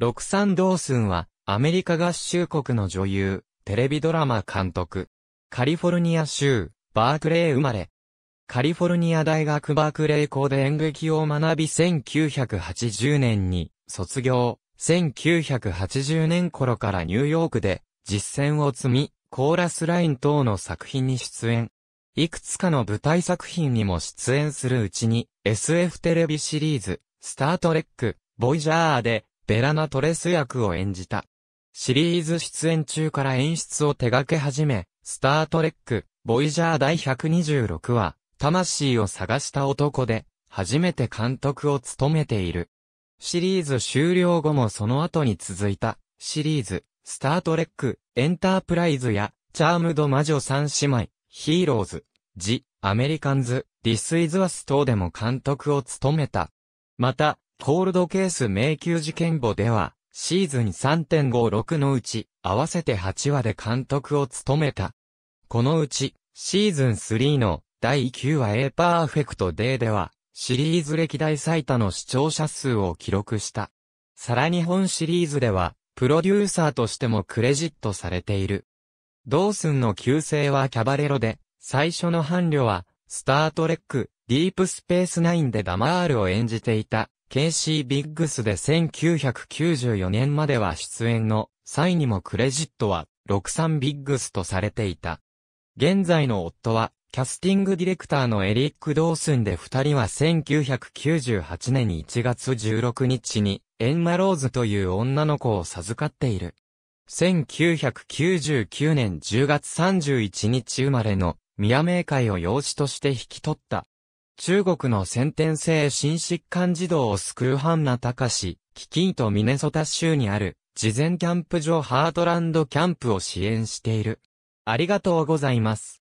ロクサン・ドースンは、アメリカ合衆国の女優、テレビドラマ監督。カリフォルニア州、バークレー生まれ。カリフォルニア大学バークレー校で演劇を学び1980年に卒業。1980年頃からニューヨークで実践を積み、コーラスライン等の作品に出演。いくつかの舞台作品にも出演するうちに、SF テレビシリーズ、スタートレック、ボイジャーで、ベラナ・トレス役を演じた。シリーズ出演中から演出を手掛け始め、スタートレック、ボイジャー第126話、魂を探した男で、初めて監督を務めている。シリーズ終了後もその後に続いた、シリーズ、スタートレック、エンタープライズや、チャームド魔女三姉妹、ヒーローズ、ジ、アメリカンズ、ディスイズワス等でも監督を務めた。また、コールドケース迷宮事件簿では、シーズン3.56のうち、合わせて8話で監督を務めた。このうち、シーズン3の第9話 A パーフェクトデーでは、シリーズ歴代最多の視聴者数を記録した。さらに本シリーズでは、プロデューサーとしてもクレジットされている。ドースンの旧姓はキャバレロで、最初の伴侶は、スタートレック、ディープスペースナインでダマールを演じていた、KC ビッグスで1994年までは出演の際にもクレジットは63ビッグスとされていた。現在の夫はキャスティングディレクターのエリック・ドースンで二人は1998年1月16日にエンマローズという女の子を授かっている。1999年10月31日生まれのミヤメイ会を養子として引き取った中国の先天性心疾患児童を救うハンナ隆史、基金とミネソタ州にある、事前キャンプ場ハートランドキャンプを支援している。ありがとうございます。